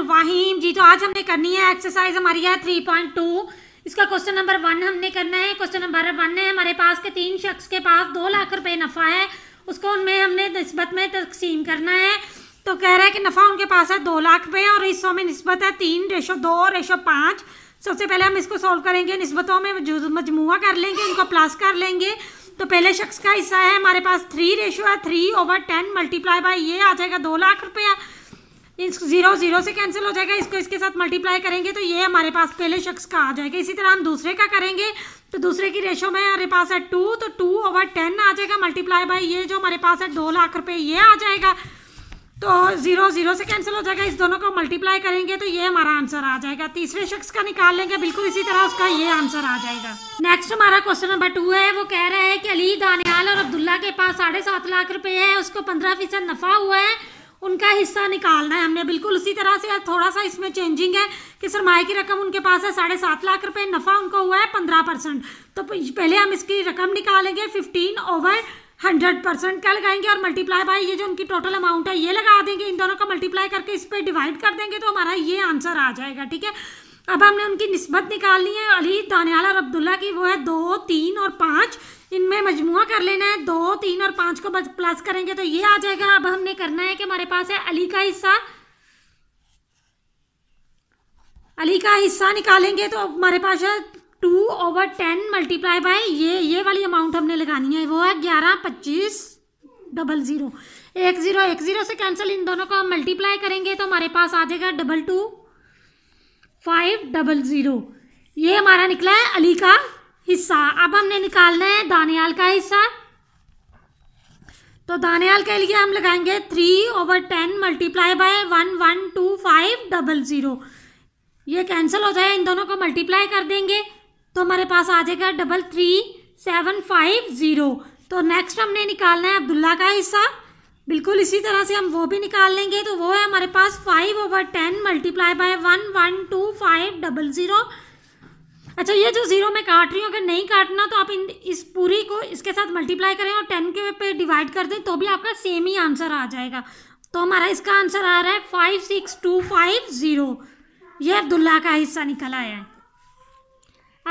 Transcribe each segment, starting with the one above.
रहीम जी तो आज हमने करनी है एक्सरसाइज हमारी है थ्री पॉइंट टू इसका क्वेश्चन नंबर वन हमने करना है क्वेश्चन नंबर वन है हमारे पास के तीन शख्स के पास दो लाख रुपए नफ़ा है उसको उनमें हमने नस्बत में तकसीम करना है तो कह रहा है कि नफ़ा उनके पास है दो लाख रुपये और इस में नस्बत है तीन रेशो दो रेशो पाँच सबसे पहले हम इसको सॉल्व करेंगे नस्बतों में मजमू कर लेंगे उनको प्लस कर लेंगे तो पहले शख्स का हिस्सा है हमारे पास थ्री रेशो है three over ten multiply by ये आ जाएगा दो लाख रुपया इस जीरो जीरो से कैंसिल हो जाएगा इसको इसके साथ मल्टीप्लाई करेंगे तो ये हमारे पास पहले शख्स का आ जाएगा इसी तरह हम दूसरे का करेंगे तो दूसरे की रेशो में हमारे पास है टू तो टू ओवर टेन आ जाएगा मल्टीप्लाई बाई ये जो हमारे पास है दो लाख रुपये ये आ जाएगा तो जीरो जीरो से कैंसिल हो जाएगा इस दोनों को मल्टीप्लाई करेंगे तो ये हमारा आंसर आ जाएगा तीसरे शख्स का निकाल लेंगे बिल्कुल इसी तरह उसका ये आंसर आ जाएगा नेक्स्ट हमारा क्वेश्चन नंबर टू है वो कह रहा है कि अली दानियाल और अब्दुल्ला के पास साढ़े सात लाख रुपए है उसको पंद्रह फीसद नफा हुआ है उनका हिस्सा निकालना है हमने बिल्कुल उसी तरह से थोड़ा सा इसमें चेंजिंग है कि सरमाए की रकम उनके पास है साढ़े सात लाख रुपए नफ़ा उनको हुआ है पंद्रह परसेंट तो पहले हम इसकी रकम निकालेंगे फिफ्टीन ओवर हंड्रेड परसेंट क्या लगाएंगे और मल्टीप्लाई बाई ये जो उनकी टोटल अमाउंट है ये लगा देंगे इन दोनों का मल्टीप्लाई करके इस पर डिवाइड कर देंगे तो हमारा ये आंसर आ जाएगा ठीक है अब हमने उनकी नस्बत निकालनी है अली दानियाल और अब्दुल्ला की वो है दो तीन और पाँच इनमें मजमुआ कर लेना है दो तीन और पाँच को प्लस करेंगे तो ये आ जाएगा अब हमने करना है कि हमारे पास है अली का हिस्सा अली का हिस्सा निकालेंगे तो हमारे पास है two over ten multiply by ये ये वाली अमाउंट हमने लगानी है वो है ग्यारह पच्चीस डबल ज़ीरो एक ज़ीरो एक ज़ीरो से कैंसिल इन दोनों को हम मल्टीप्लाई करेंगे तो हमारे पास आ जाएगा double two five double zero ये हमारा निकला है अली का हिस्सा अब हमने निकालना है दानियाल का हिस्सा तो दानियाल के लिए हम लगाएंगे three over ten multiply by one one two five double zero ये कैंसिल हो जाए इन दोनों को मल्टीप्लाई कर देंगे तो हमारे पास आ जाएगा double three seven five zero तो नेक्स्ट हमने निकालना है अब्दुल्ला का हिस्सा बिल्कुल इसी तरह से हम वो भी निकाल लेंगे तो वो है हमारे पास five over ten multiply by one one two five double zero अच्छा ये जो जीरो मैं काट रही हूँ अगर नहीं काटना तो आप इन इस पूरी को इसके साथ मल्टीप्लाई करें और टेन के पे डिवाइड कर दें तो भी आपका सेम ही आंसर आ जाएगा तो हमारा इसका आंसर आ रहा है five six two five zero ये अब्दुल्ला का हिस्सा निकल आया है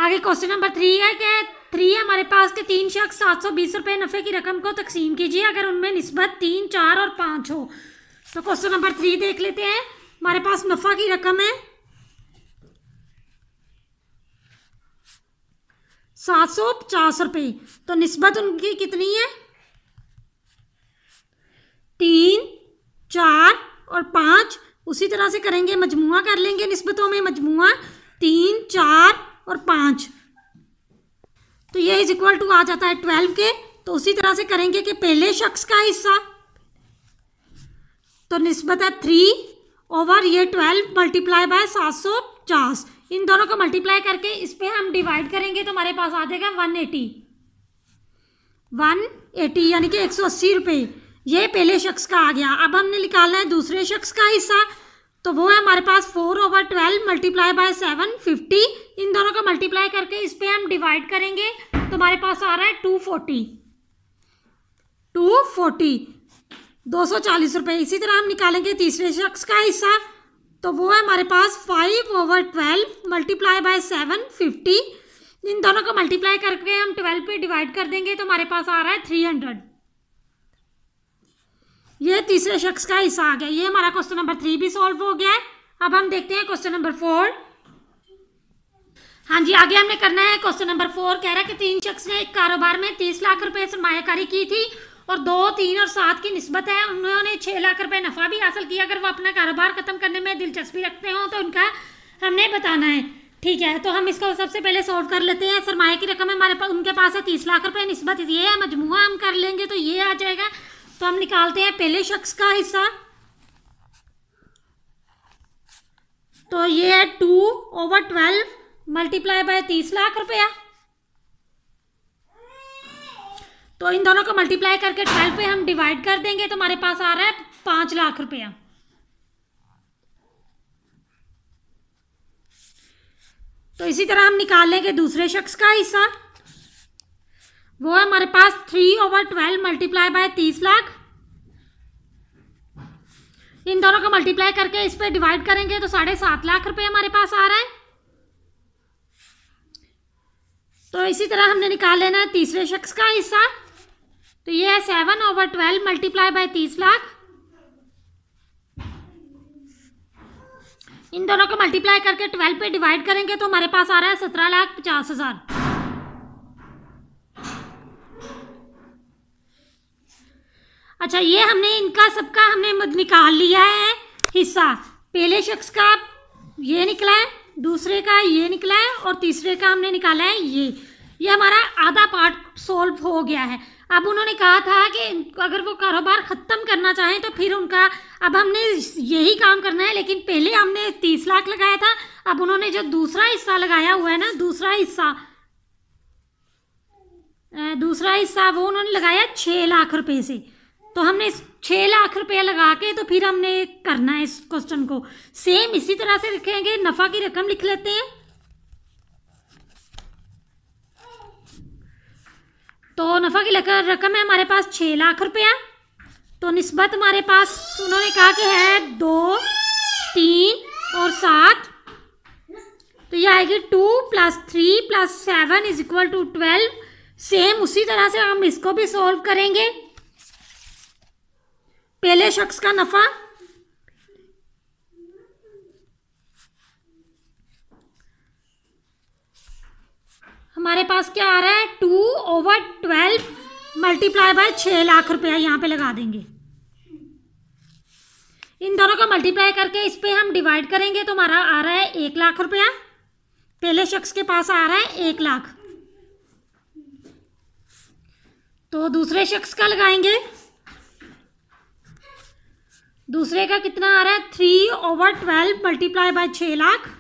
आगे क्वेश्चन नंबर थ्री है कि थ्री है हमारे पास के तीन शख्स सात सौ बीस रुपये नफ़े की रकम को तकसीम कीजिए अगर उनमें नस्बत तीन चार और पाँच हो तो क्वेश्चन नंबर थ्री देख लेते हैं हमारे पास नफ़ा की रकम है सात सौ पचास रुपये तो नस्बत उनकी कितनी है तीन चार और पाँच उसी तरह से करेंगे मजमुआ कर लेंगे नस्बतों में मजमुआ तीन चार और पाँच तो ये इज इक्वल टू आ जाता है ट्वेल्व के तो उसी तरह से करेंगे कि पहले शख्स का हिस्सा तो नस्बत है थ्री ओवर ये ट्वेल्व मल्टीप्लाई बाय सात सौ पचास इन दोनों को मल्टीप्लाई करके इस पर हम डिवाइड करेंगे तो हमारे पास आ जाएगा वन एटी वन एटी यानी कि एक सौ अस्सी रुपये ये पहले शख्स का आ गया अब हमने निकालना है दूसरे शख्स का हिस्सा तो वो है हमारे पास four over twelve multiply by seven fifty इन दोनों को मल्टीप्लाई करके इस पर हम डिवाइड करेंगे तो हमारे पास आ रहा है टू फोर्टी टू फोर्टी दो सौ चालीस रुपये इसी तरह हम निकालेंगे तीसरे शख्स का हिस्सा तो वो है हमारे पास five over twelve multiply by seven fifty इन दोनों को मल्टीप्लाई करके हम ट्वेल्व पे डिवाइड कर देंगे तो हमारे पास आ रहा है थ्री हंड्रेड ये तीसरे शख्स का हिस्सा आ गया ये हमारा क्वेश्चन नंबर थ्री भी सॉल्व हो गया है अब हम देखते हैं क्वेश्चन नंबर फोर हाँ जी आगे हमने करना है क्वेश्चन नंबर फोर कह रहा है कि तीन शख्स ने एक कारोबार में तीस लाख रुपए सरमायाकारी की थी और दो तीन और सात की नस्बत है उन्होंने छः लाख रुपए नफ़ा भी हासिल किया अगर वो अपना कारोबार ख़त्म करने में दिलचस्पी रखते हों तो उनका हमने बताना है ठीक है तो हम इसको सबसे पहले सॉल्व कर लेते हैं सरमाए की रकम हमारे पास उनके पास है तीस लाख रुपये नस्बत ये है मजमू हम कर लेंगे तो ये आ जाएगा तो हम निकालते हैं पहले शख्स का हिस्सा तो ये है two over twelve multiply by तीस लाख रुपया तो इन दोनों को मल्टीप्लाई करके ट्वेल्व पे हम डिवाइड कर देंगे तो हमारे पास आ रहा है पांच लाख रुपया तो इसी तरह हम निकाल लेंगे दूसरे शख्स का हिस्सा वो है हमारे पास three over twelve multiply by तीस लाख इन दोनों को मल्टीप्लाई करके इस पर डिवाइड करेंगे तो साढ़े सात लाख रुपए हमारे पास आ रहा है तो इसी तरह हमने निकाल लेना है तीसरे शख्स का हिस्सा तो ये है seven over twelve multiply by तीस लाख इन दोनों को मल्टीप्लाई करके ट्वेल्व पे डिवाइड करेंगे तो हमारे पास आ रहा है सत्रह लाख पचास हजार अच्छा ये हमने इनका सबका हमने निकाल लिया है हिस्सा पहले शख्स का ये निकला है दूसरे का ये निकला है और तीसरे का हमने निकाला है ये ये हमारा आधा पार्ट सॉल्व हो गया है अब उन्होंने कहा था कि अगर वो कारोबार ख़त्म करना चाहें तो फिर उनका अब हमने यही काम करना है लेकिन पहले हमने तीस लाख लगाया था अब उन्होंने जो दूसरा हिस्सा लगाया हुआ है ना दूसरा हिस्सा दूसरा हिस्सा वो उन्होंने लगाया छः लाख रुपए से तो हमने छः लाख रुपया लगा के तो फिर हमने करना है इस क्वेश्चन को सेम इसी तरह से रखेंगे नफ़ा की रकम लिख लेते हैं तो नफ़ा की रकम है हमारे पास छः लाख रुपया तो नस्बत हमारे पास उन्होंने कहा कि है दो तीन और सात तो यह आएगी two plus three plus seven is equal to twelve same उसी तरह से हम इसको भी सॉल्व करेंगे पहले शख्स का नफ़ा हमारे पास क्या आ रहा है two over twelve multiply by छः लाख रुपया यहाँ पे लगा देंगे इन दोनों का मल्टीप्लाई करके इस पर हम डिवाइड करेंगे तो हमारा आ रहा है एक लाख रुपया पहले शख्स के पास आ रहा है एक लाख तो दूसरे शख्स का लगाएंगे दूसरे का कितना आ रहा है three over twelve multiply by छः लाख